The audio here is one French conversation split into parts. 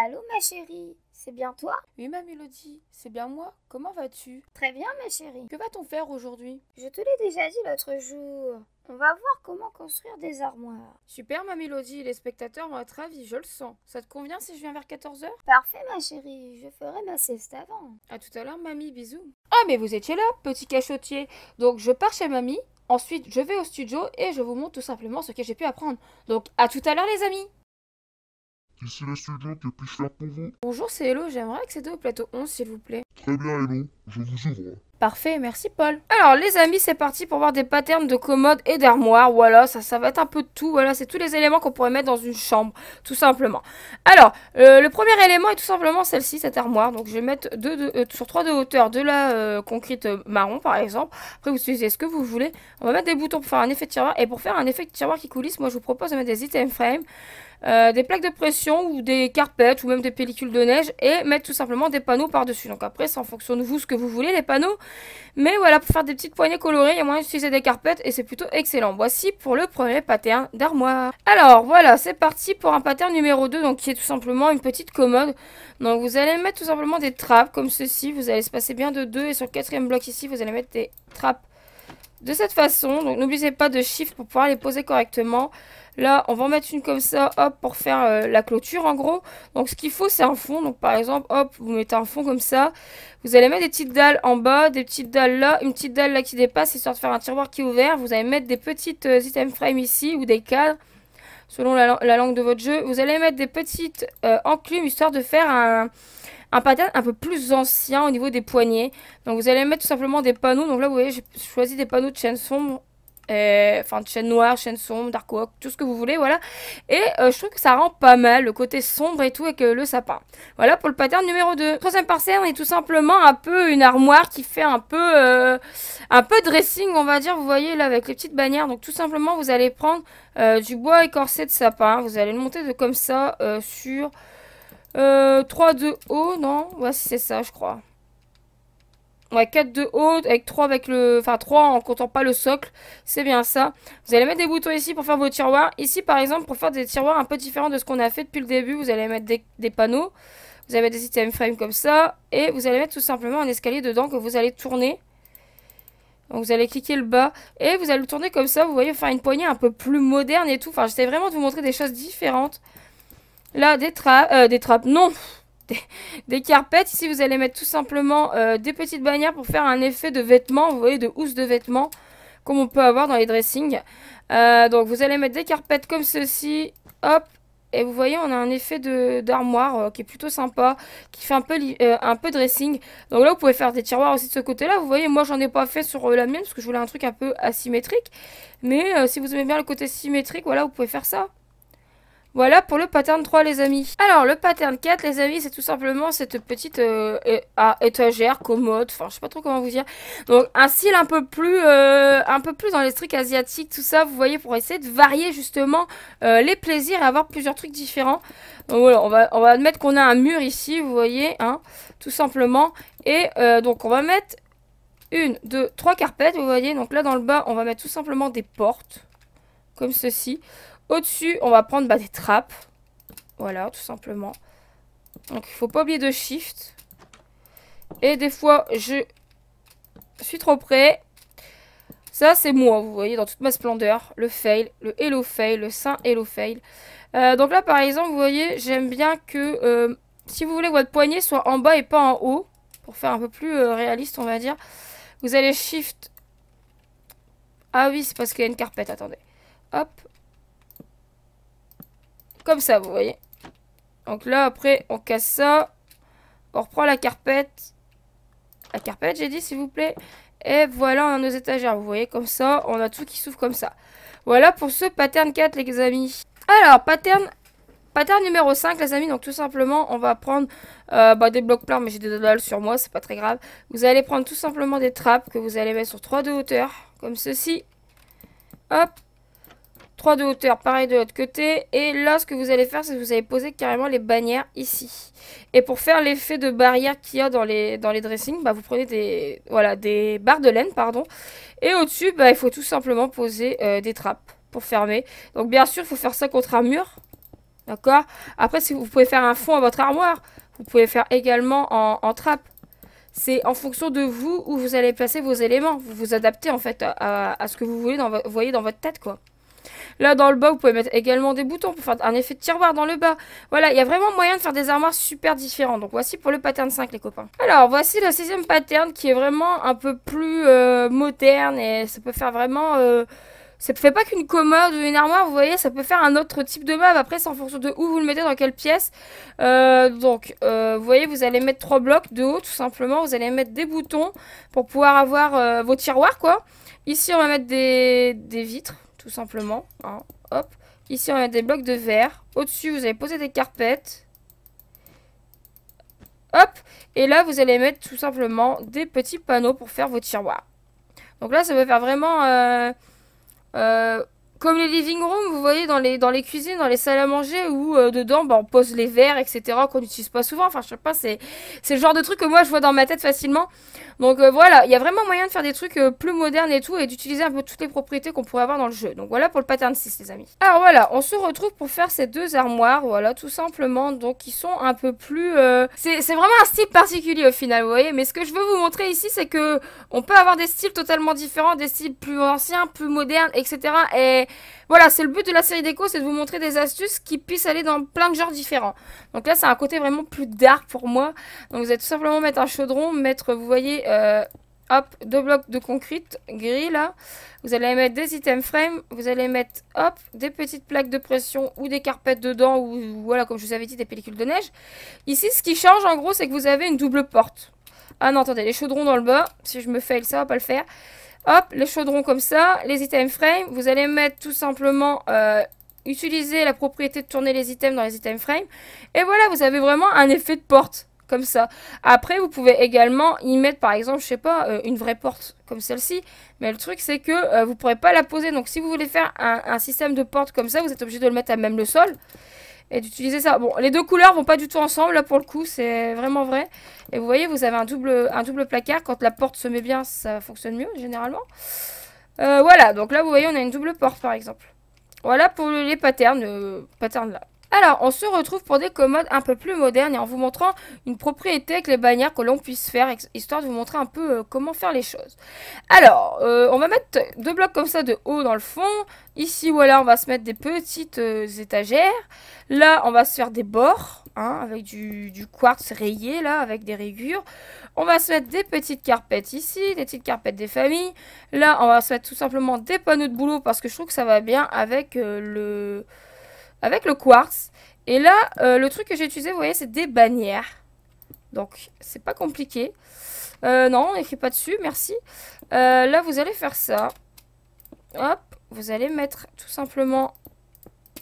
Allô ma chérie, c'est bien toi Oui ma Mélodie, c'est bien moi. Comment vas-tu Très bien ma chérie. Que va-t-on faire aujourd'hui Je te l'ai déjà dit l'autre jour. On va voir comment construire des armoires. Super ma Mélodie, les spectateurs vont être ravis, je le sens. Ça te convient si je viens vers 14h Parfait ma chérie, je ferai ma sieste avant. À tout à l'heure mamie, bisous. Ah mais vous étiez là, petit cachotier. Donc je pars chez mamie, ensuite je vais au studio et je vous montre tout simplement ce que j'ai pu apprendre. Donc à tout à l'heure les amis D'ici le studio que puis-je faire pour vous Bonjour, c'est Elo, j'aimerais accéder au plateau 11, s'il vous plaît. Très bien, Elo. Hein. Parfait, merci Paul. Alors les amis, c'est parti pour voir des patterns de commodes et d'armoires. Voilà, ça, ça va être un peu de tout. Voilà, c'est tous les éléments qu'on pourrait mettre dans une chambre, tout simplement. Alors, euh, le premier élément est tout simplement celle-ci, cette armoire. Donc je vais mettre deux, euh, sur trois de hauteur de la euh, concrete marron, par exemple. Après, vous utilisez ce que vous voulez. On va mettre des boutons pour faire un effet de tiroir. Et pour faire un effet de tiroir qui coulisse, moi je vous propose de mettre des item frames. des plaques de pression ou des carpettes ou même des pellicules de neige et mettre tout simplement des panneaux par-dessus. Donc après, ça en fonction de vous ce que vous voulez, les panneaux. Mais voilà, pour faire des petites poignées colorées, il y a moyen d'utiliser des carpettes et c'est plutôt excellent. Voici pour le premier pattern d'armoire. Alors voilà, c'est parti pour un pattern numéro 2, donc qui est tout simplement une petite commode. Donc vous allez mettre tout simplement des trappes comme ceci, vous allez se passer bien de deux et sur le quatrième bloc ici, vous allez mettre des trappes de cette façon. Donc n'oubliez pas de chiffres pour pouvoir les poser correctement. Là, on va en mettre une comme ça, hop, pour faire euh, la clôture en gros. Donc ce qu'il faut, c'est un fond. Donc par exemple, hop, vous mettez un fond comme ça. Vous allez mettre des petites dalles en bas, des petites dalles là, une petite dalle là qui dépasse, histoire de faire un tiroir qui est ouvert. Vous allez mettre des petites item euh, frames ici ou des cadres, selon la, langue de votre jeu. Vous allez mettre des petites euh, enclumes, histoire de faire un un pattern un peu plus ancien au niveau des poignets. Donc vous allez mettre tout simplement des panneaux. Donc là vous voyez j'ai choisi des panneaux de chaîne sombre. Euh, enfin de chaîne noire, chaîne sombre, dark oak, tout ce que vous voulez, voilà. Et euh, je trouve que ça rend pas mal le côté sombre et tout avec euh, le sapin. Voilà pour le pattern numéro 2. Troisième on est tout simplement un peu une armoire qui fait un peu un peu dressing, on va dire, vous voyez là avec les petites bannières. Donc tout simplement, vous allez prendre du bois écorcé de sapin, vous allez le monter de comme ça sur 3 euh, de haut, non Ouais, c'est ça, je crois. Ouais, 4 de haut, avec 3 avec le... Enfin, 3 en comptant pas le socle. C'est bien ça. Vous allez mettre des boutons ici pour faire vos tiroirs. Ici, par exemple, pour faire des tiroirs un peu différents de ce qu'on a fait depuis le début, vous allez mettre des, panneaux. Vous allez mettre des items frames comme ça. Et vous allez mettre tout simplement un escalier dedans que vous allez tourner. Donc vous allez cliquer le bas et vous allez le tourner comme ça. Vous voyez, faire une poignée un peu plus moderne et tout. Enfin, j'essaie vraiment de vous montrer des choses différentes. Là, des trappes. Euh, non des, carpettes. Ici, vous allez mettre tout simplement euh, des petites bannières pour faire un effet de vêtements. Vous voyez, de housse de vêtements, comme on peut avoir dans les dressings. Euh, donc, vous allez mettre des carpettes comme ceci. Hop. Et vous voyez, on a un effet d'armoire qui est plutôt sympa, qui fait un peu, un peu dressing. Donc là, vous pouvez faire des tiroirs aussi de ce côté-là. Vous voyez, moi, j'en ai pas fait sur la mienne parce que je voulais un truc un peu asymétrique. Mais si vous aimez bien le côté symétrique, voilà, vous pouvez faire ça. Voilà pour le pattern 3 les amis. Alors le pattern 4 les amis c'est tout simplement cette petite euh, étagère, commode, enfin je sais pas trop comment vous dire. Donc un style un peu plus euh, un peu plus dans les trucs asiatiques, tout ça vous voyez pour essayer de varier justement euh, les plaisirs et avoir plusieurs trucs différents. Donc voilà on va, on va admettre qu'on a un mur ici vous voyez hein, tout simplement. Et donc on va mettre une, deux, trois carpettes vous voyez. Donc là dans le bas on va mettre tout simplement des portes comme ceci. Au-dessus, on va prendre bah, des trappes. Voilà, tout simplement. Donc, il faut pas oublier de shift. Et des fois, je suis trop près. Ça, c'est moi, vous voyez, dans toute ma splendeur. Le fail, le hello fail, le saint hello fail. Euh, donc là, par exemple, vous voyez, j'aime bien que... Euh, si vous voulez que votre poignet soit en bas et pas en haut, pour faire un peu plus euh, réaliste, on va dire, vous allez shift. Ah oui, c'est parce qu'il y a une carpette, attendez. Hop, comme ça, vous voyez. Donc là, après, on casse ça. On reprend la carpette. La carpette, j'ai dit, s'il vous plaît. Et voilà, nos étagères. Vous voyez, comme ça, on a tout qui s'ouvre comme ça. Voilà pour ce pattern 4, les amis. Alors, pattern Pattern numéro 5, les amis, donc tout simplement, on va prendre euh, bah, des blocs plans, mais j'ai des dalles sur moi, c'est pas très grave. Vous allez prendre tout simplement des trappes que vous allez mettre sur 3 de hauteur, comme ceci. Hop, 3 de hauteur, pareil de l'autre côté. Et là, ce que vous allez faire, c'est que vous allez poser carrément les bannières ici. Et pour faire l'effet de barrière qu'il y a dans les, dans les dressings, bah, vous prenez des, voilà, des barres de laine. pardon. Et au-dessus, bah, il faut tout simplement poser euh, des trappes pour fermer. Donc bien sûr, il faut faire ça contre un mur. D'accord Après, si vous pouvez faire un fond à votre armoire, vous pouvez faire également en, trappe. C'est en fonction de vous où vous allez placer vos éléments. Vous vous adaptez en fait à, ce que vous voulez voyez dans votre tête, quoi. Là, dans le bas, vous pouvez mettre également des boutons pour faire un effet de tiroir dans le bas. Voilà, il y a vraiment moyen de faire des armoires super différentes. Donc voici pour le pattern 5, les copains. Alors, voici le sixième pattern qui est vraiment un peu plus euh, moderne et ça peut faire vraiment... Euh, ça ne fait pas qu'une commode ou une armoire, vous voyez, ça peut faire un autre type de meuble. Après, c'est en fonction de où vous le mettez, dans quelle pièce. Euh, donc, vous voyez, vous allez mettre trois blocs de haut, tout simplement. Vous allez mettre des boutons pour pouvoir avoir vos tiroirs, quoi. Ici, on va mettre des, des vitres tout simplement. Hein, hop. Ici, on a des blocs de verre. Au-dessus, vous allez poser des carpettes. Hop. Et là, vous allez mettre tout simplement des petits panneaux pour faire vos tiroirs. Donc là, ça va faire vraiment... Euh, euh, comme les living rooms, vous voyez, dans les, dans les cuisines, dans les salles à manger, où euh, dedans, ben, on pose les verres, etc., qu'on n'utilise pas souvent. Enfin, je sais pas, c'est, le genre de truc que moi, je vois dans ma tête facilement. Donc euh, voilà, il y a vraiment moyen de faire des trucs euh, plus modernes et tout, et d'utiliser un peu toutes les propriétés qu'on pourrait avoir dans le jeu. Donc voilà pour le pattern 6, les amis. Alors voilà, on se retrouve pour faire ces deux armoires, voilà, tout simplement, donc ils sont un peu plus... C'est vraiment un style particulier au final, vous voyez, mais ce que je veux vous montrer ici, c'est que on peut avoir des styles totalement différents, des styles plus anciens, plus modernes, etc., et voilà, c'est le but de la série déco, c'est de vous montrer des astuces qui puissent aller dans plein de genres différents. Donc là, c'est un côté vraiment plus dark pour moi. Donc vous allez tout simplement mettre un chaudron, mettre, vous voyez, euh, hop, deux blocs de concrete gris là. Vous allez mettre des item frames, vous allez mettre, hop, des petites plaques de pression ou des carpettes dedans ou voilà, comme je vous avais dit, des pellicules de neige. Ici, ce qui change en gros, c'est que vous avez une double porte. Ah non, attendez, les chaudrons dans le bas. Si je me fail, ça va pas le faire. Hop, les chaudrons comme ça, les item frame. Vous allez mettre tout simplement euh, utiliser la propriété de tourner les items dans les item frame. Et voilà, vous avez vraiment un effet de porte comme ça. Après, vous pouvez également y mettre, par exemple, je sais pas, euh, une vraie porte comme celle-ci. Mais le truc, c'est que vous euh, vous pourrez pas la poser. Donc, si vous voulez faire un, un, système de porte comme ça, vous êtes obligé de le mettre à même le sol et d'utiliser ça. Bon, les deux couleurs vont pas du tout ensemble, là pour le coup, c'est vraiment vrai. Et vous voyez, vous avez un double, un double placard. Quand la porte se met bien, ça fonctionne mieux, généralement. Euh, voilà, donc là, vous voyez, on a une double porte, par exemple. Voilà pour les patterns, euh, patterns là. Alors, on se retrouve pour des commodes un peu plus modernes et en vous montrant une propriété avec les bannières que l'on puisse faire, histoire de vous montrer un peu euh, comment faire les choses. Alors, euh, on va mettre deux blocs comme ça de haut dans le fond. Ici, voilà, on va se mettre des petites euh, étagères. Là, on va se faire des bords, hein, avec du, quartz rayé, là, avec des rigures. On va se mettre des petites carpettes ici, des petites carpettes des familles. Là, on va se mettre tout simplement des panneaux de boulot parce que je trouve que ça va bien avec le avec le quartz. Et là, euh, le truc que j'ai utilisé, vous voyez, c'est des bannières. Donc, c'est pas compliqué. Euh, non, on n'écrit pas dessus, merci. Euh, là, vous allez faire ça. Hop, vous allez mettre tout simplement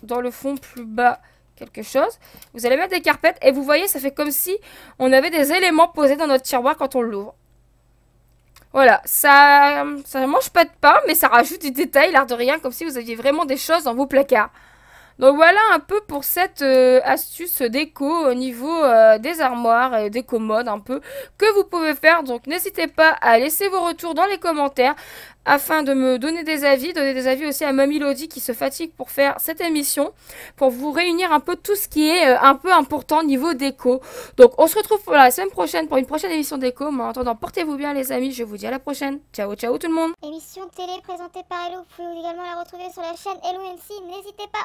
dans le fond plus bas quelque chose. Vous allez mettre des carpettes et vous voyez, ça fait comme si on avait des éléments posés dans notre tiroir quand on l'ouvre. Voilà, ça, ça mange pas de pain, mais ça rajoute du détail, l'art de rien, comme si vous aviez vraiment des choses dans vos placards. Donc voilà un peu pour cette euh, astuce déco au niveau euh, des armoires et des commodes un peu que vous pouvez faire. Donc n'hésitez pas à laisser vos retours dans les commentaires afin de me donner des avis, donner des avis aussi à Mamie Lodi qui se fatigue pour faire cette émission, pour vous réunir un peu tout ce qui est euh, un peu important niveau déco. Donc on se retrouve pour la semaine prochaine pour une prochaine émission déco. Mais en attendant, portez-vous bien les amis, je vous dis à la prochaine. Ciao, ciao tout le monde. Émission télé présentée par Hello, vous pouvez également la retrouver sur la chaîne Hello n'hésitez pas.